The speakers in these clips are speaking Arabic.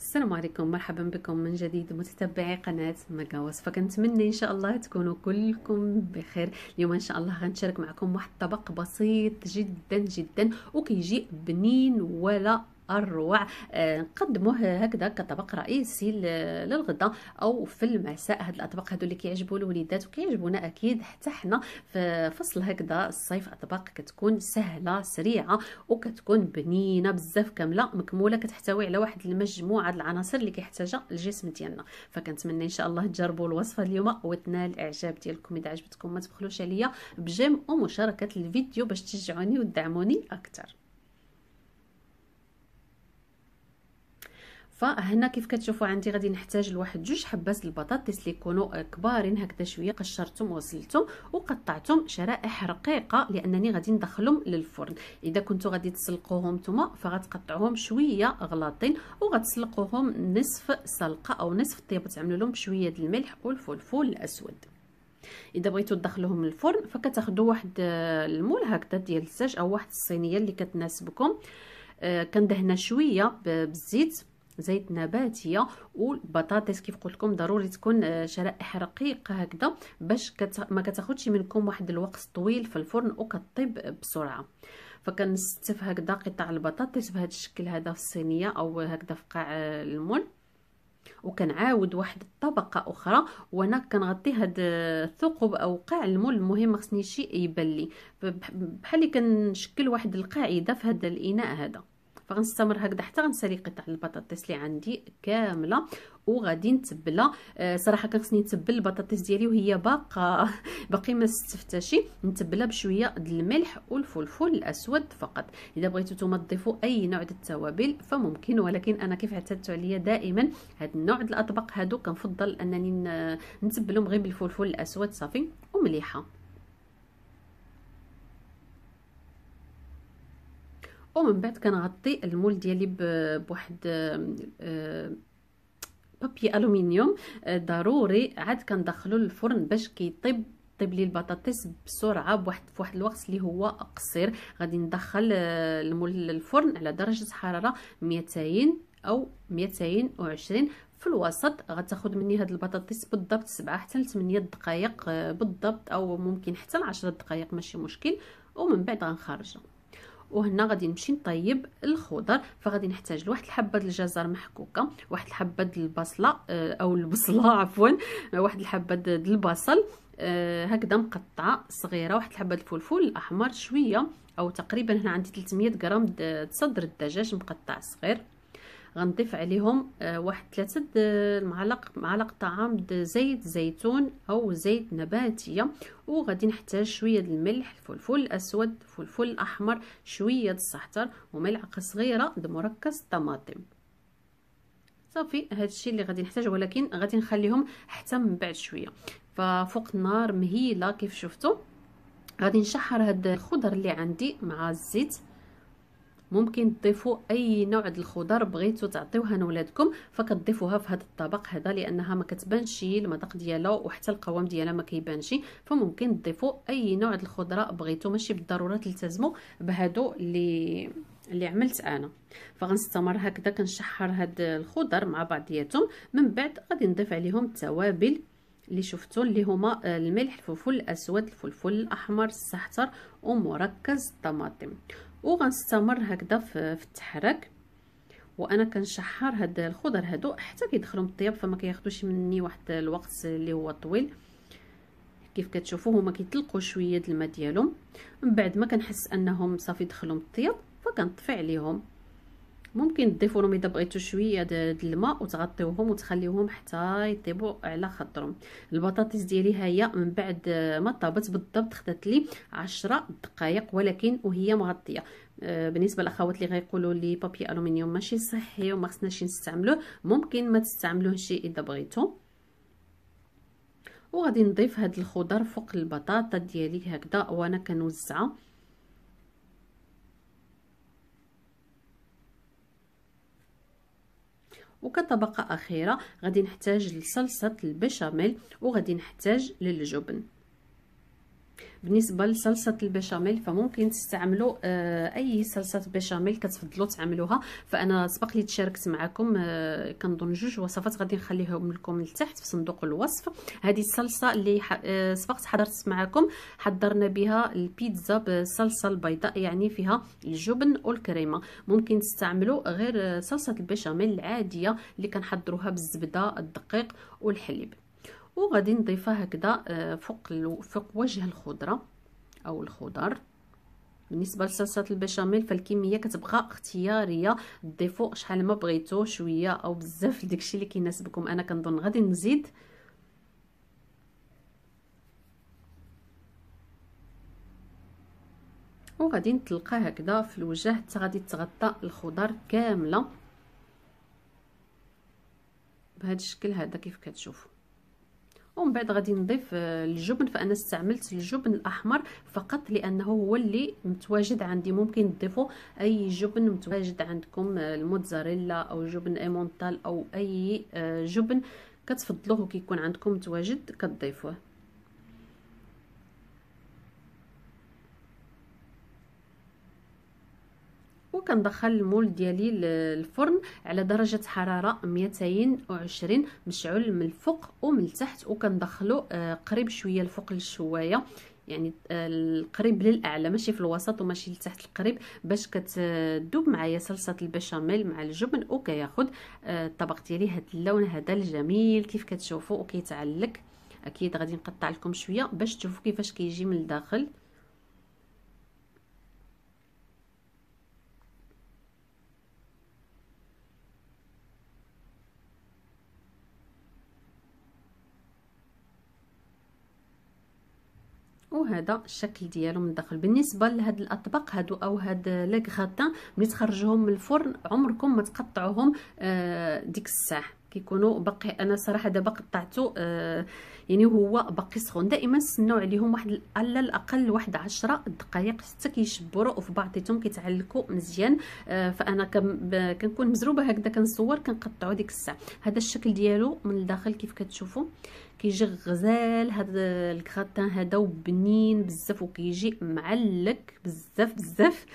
السلام عليكم مرحبا بكم من جديد متتبعي قناة مكاوس كنتمنى ان شاء الله تكونوا كلكم بخير اليوم ان شاء الله غنشارك معكم واحد الطبق بسيط جدا جدا وكيجي بنين ولا الروع آه، نقدموه هكذا كطبق رئيسي للغدا او في المساء هاد الاطباق هادو اللي كيعجبوا الوليدات وكيعجبونا اكيد حتى حنا في فصل هكذا الصيف اطباق كتكون سهله سريعه وكتكون بنينه بزاف كامله مكموله كتحتوي على واحد المجموعه العناصر اللي كيحتاجها الجسم ديالنا فكنتمنى ان شاء الله تجربوا الوصفه اليوم وتنال الاعجاب ديالكم اذا عجبتكم ما تبخلوش عليا بجيم ومشاركه الفيديو باش تشجعوني وتدعموني اكثر فهنا كيف كتشوفوا عندي غادي نحتاج لواحد جوج حبات البطاطس اللي يكونوا كبارين هكذا شويه قشرتهم وغسلتهم وقطعتهم شرائح رقيقه لانني غادي ندخلهم للفرن اذا كنتو غادي تسلقوهم نتوما فغتقطعوهم شويه غلاطين وغتسلقوهم نصف سلقه او نصف طياب تعملوا لهم بشويه ديال الملح والفلفل الاسود اذا بغيتو تدخلوهم للفرن فكتاخذوا واحد آه، المول هكذا ديال الزاج او واحد الصينيه اللي كتناسبكم آه كندهنا شويه بالزيت زيت نباتيه والبطاطس كيف قلت لكم ضروري تكون آه، شرائح رقيقه هكذا باش كت... ما كتاخدش منكم واحد الوقت طويل في الفرن وكطيب بسرعه فكنستف هكذا قطع البطاطس بهذا الشكل هذا في الصينيه او هكذا في قاع آه، المول وكنعاود واحد الطبقه اخرى وانا كنغطي هاد آه، الثقب او قاع المول المهم خصني شي يبان لي بحال كنشكل واحد القاعده في هذا الاناء هذا فغنستمر هكذا حتى غنسالي قطع البطاطس اللي عندي كامله وغادي نتبلها آه صراحه كان خصني نتبل البطاطس ديالي وهي باقا باقي ما استفتاشي نتبلها بشويه د الملح والفلفل الاسود فقط اذا بغيتو نتوما تضيفوا اي نوع د التوابل فممكن ولكن انا كيف اعتدتوا عليا دائما هاد النوع د الاطباق هادو كنفضل انني نتبلهم غير بالفلفل الاسود صافي ومليحه ومن بعد كنغطي المول ديالي بواحد بابي آه، الومنيوم آه، آه، ضروري عاد كندخلو للفرن باش كيطيب طيب لي البطاطس بسرعه بواحد فواحد الوقت اللي هو قصير غادي ندخل المول للفرن على درجه حراره 200 او 220 في الوسط غتاخذ مني هاد البطاطس بالضبط 7 حتى ل 8 دقائق بالضبط او ممكن حتى ل 10 دقائق ماشي مشكل ومن بعد غنخرجها وهنا غادي نمشي نطيب الخضر فغادي نحتاج لواحد الحبه د الجزر محكوكه واحد الحبه د البصله آه، او البصله عفوا واحد الحبه د البصل آه، هكذا مقطعه صغيره واحد الحبه الفلفل الاحمر شويه او تقريبا هنا عندي 300 غرام صدر الدجاج مقطع صغير غنضيف عليهم آه، واحد ثلاثة المعلق معلق طعام زيت زيتون او زيت نباتيه وغادي نحتاج شويه الملح الفلفل الاسود الفلفل الاحمر شويه الصحتر وملعقه صغيره مركز طماطم صافي هذا الشيء اللي غادي نحتاج ولكن غادي نخليهم حتى من بعد شويه ففوق النار مهيله كيف شفتوا غادي نشحر هاد الخضر اللي عندي مع الزيت ممكن تضيفوا اي نوع د الخضر بغيتو تعطيوها لولادكم فكتضيفوها في هذا الطبق هذا لانها ما كتبانش المذاق ديالها وحتى القوام ديالها ما كيبانش فممكن تضيفوا اي نوع د الخضره بغيتو ماشي بالضروره تلتزموا بهادو اللي اللي عملت انا فغنستمر هكذا كنشحر هاد الخضر مع بعضياتهم من بعد غادي نضيف عليهم التوابل اللي شفتوا اللي هما الملح الفلفل الاسود الفلفل الاحمر السحتر ومركز الطماطم وغنستمر هكذا في التحرك وانا كنشحر هاد الخضر هادو حتى كيدخلوا من الطياب فما كياخذوش مني واحد الوقت اللي هو طويل كيف كتشوفوا هما كيطلقوا شويه الماء ديالهم من بعد ما كنحس انهم صافي دخلوا من الطياب فكنطفي عليهم ممكن تضيفوا لهم اذا بغيتوا شويه د الماء وتغطيوهم وتخليوهم حتى يطيبوا على خاطرهم البطاطس ديالي ها هي من بعد ما طابت بالضبط خدات لي 10 دقائق ولكن وهي مغطيه آه، بالنسبه للاخوات اللي غيقولوا لي بابي الومنيوم ماشي صحي وما خصناش نستعملوه ممكن ما تستعملوهش اذا بغيتو وغادي نضيف هاد الخضر فوق البطاطا ديالي هكذا وانا كنوزعها وكطبقه اخيره غادي نحتاج لصلصه البشاميل وغادي نحتاج للجبن بالنسبه لصلصه البشاميل فممكن تستعملوا آه، اي صلصه بشاميل كتفضلوا تعملوها فانا سبق لي تشاركت معكم آه، كنظن جوج وصفات غادي نخليهم لكم لتحت في صندوق الوصف هذه الصلصه اللي آه، سبقت حضرت معكم حضرنا بها البيتزا بالصلصه البيضاء يعني فيها الجبن والكريمه ممكن تستعملوا غير صلصه البشاميل العاديه اللي كنحضروها بالزبده الدقيق والحليب وغادي نضيفها هكذا آه، فوق فوق وجه الخضره او الخضر بالنسبه لصلصه البشاميل فالكميه كتبقى اختياريه ضيفوا شحال ما بغيتو شويه او بزاف داكشي اللي كيناسبكم انا كنظن غادي نزيد وغادي نطلقها هكذا في الوجه حتى غادي تغطى الخضر كامله بهذا الشكل هذا كيف كتشوفوا ومن بعد غادي نضيف آه، الجبن فانا استعملت الجبن الاحمر فقط لانه هو اللي متواجد عندي ممكن تضيفوا اي جبن متواجد عندكم آه، الموتزاريلا او جبن ايمونتال او اي آه، جبن كتفضلوه كيكون عندكم متواجد كتضيفوه وكندخل المول ديالي للفرن على درجه حراره 220 مشعل من الفوق ومن التحت وكندخلو آه، قريب شويه الفوق للشوايه يعني آه، القريب للاعلى ماشي في الوسط وماشي لتحت القريب باش كتذوب معايا صلصه البشاميل مع الجبن وكياخد آه، الطبق ديالي هاد اللون هذا الجميل كيف كتشوفوا وكيتعلق اكيد غادي نقطع لكم شويه باش تشوفوا كيفاش كيجي من الداخل هذا الشكل ديالو من الداخل بالنسبه لهاد الاطباق هادو او هاد لي غراتان ملي تخرجوهم من الفرن عمركم ما تقطعوهم آه، ديك الساعه كيكونوا باقي انا صراحه دابا قطعته آه يعني هو باقي سخون دائما نستناو عليهم واحد على الاقل واحد 10 دقائق حتى كيشبروا وفي بعضيتهم كيتعلقوا مزيان آه فانا كنكون مزروبه هكذا كنصور كنقطعوا ديك الساعه هذا الشكل ديالو من الداخل كيف كتشوفوا كيجي غزال هذا الكراتان هذا وبنين بزاف وكيجي معلق بزاف بزاف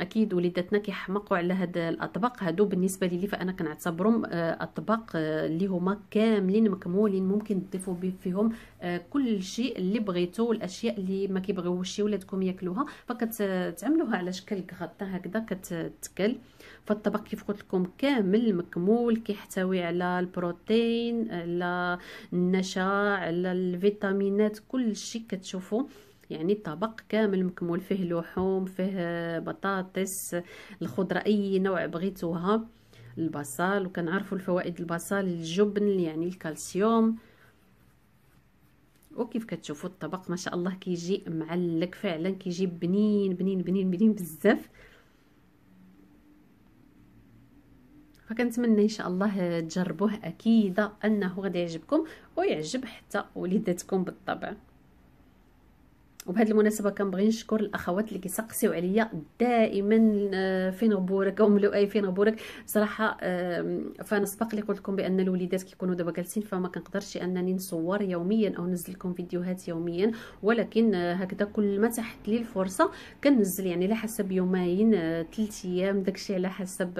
اكيد وليداتنا كيحماقوا على هاد الاطباق هادو بالنسبه لي فانا كنعتبرهم آه، اطباق آه، اللي هما كاملين مكمولين ممكن تضيفوا فيهم آه، كل شيء اللي بغيتو الاشياء اللي ما كيبغيوش شي ولادكم ياكلوها فكتعملوها على شكل غطا هكذا كتتكل فالطبق كيف قلت لكم كامل مكمول كيحتوي على البروتين على النشا على الفيتامينات كل شيء كتشوفوا يعني طبق كامل مكمول فيه لحوم فيه بطاطس الخضره اي نوع بغيتوها البصل وكنعرفوا الفوائد البصل الجبن يعني الكالسيوم وكيف كتشوفوا الطبق ما شاء الله كيجي معلك فعلا كيجي بنين بنين بنين بنين بزاف فكنتمنى ان شاء الله تجربوه اكيد انه غادي يعجبكم ويعجب حتى وليداتكم بالطبع وبهذه المناسبه كنبغي نشكر الاخوات اللي كيسقسيو عليا دائما آه، فين غبورك ام لؤي فين غبورك صراحه فانا سبق لي قلت لكم بان الوليدات كيكونوا دابا جالسين فما كنقدرش انني نصور يوميا او نزل لكم فيديوهات يوميا ولكن آه، هكذا كل ما تحت لي الفرصه كنزل يعني على حسب يومين ثلاث آه، ايام داكشي على حسب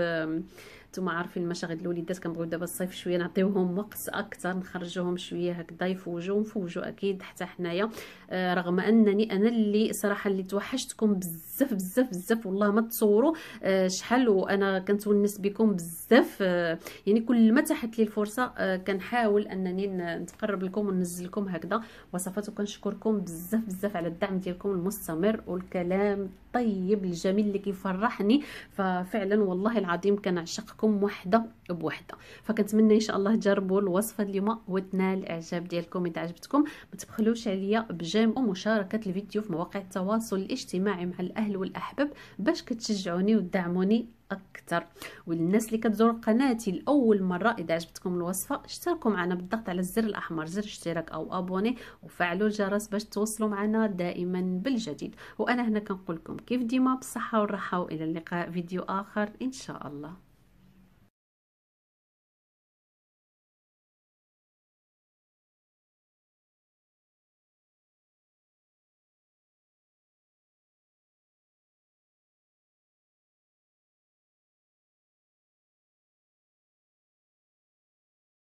نتوما عارفين المشاغل الوليدات كنبغيو دابا الصيف شويه نعطيوهم وقت اكثر نخرجوهم شويه هكذا يفوجوا نفوجوا اكيد حتى حنايا آه رغم انني انا اللي صراحه اللي توحشتكم بزاف بزاف بزاف والله ما تصوروا آه شحال وانا كنتونس بكم بزاف آه يعني كل ما تحت لي الفرصه آه كنحاول انني نتقرب لكم وننزل لكم هكذا وصفات وكنشكركم بزاف بزاف على الدعم ديالكم المستمر والكلام الطيب الجميل اللي كيفرحني ففعلا والله العظيم كنعشقكم وحده بوحده فكنتمنى ان شاء الله تجربوا الوصفه اليوم وتنال الاعجاب ديالكم اذا عجبتكم ما تبخلوش عليا بجيم ومشاركه الفيديو في مواقع التواصل الاجتماعي مع الاهل والاحباب باش كتشجعوني وتدعموني اكثر والناس اللي كتزور قناتي لاول مره اذا عجبتكم الوصفه اشتركوا معنا بالضغط على الزر الاحمر زر اشتراك او ابوني وفعلوا الجرس باش توصلوا معنا دائما بالجديد وانا هنا كنقول لكم كيف ديما بالصحه والراحه والى اللقاء فيديو اخر ان شاء الله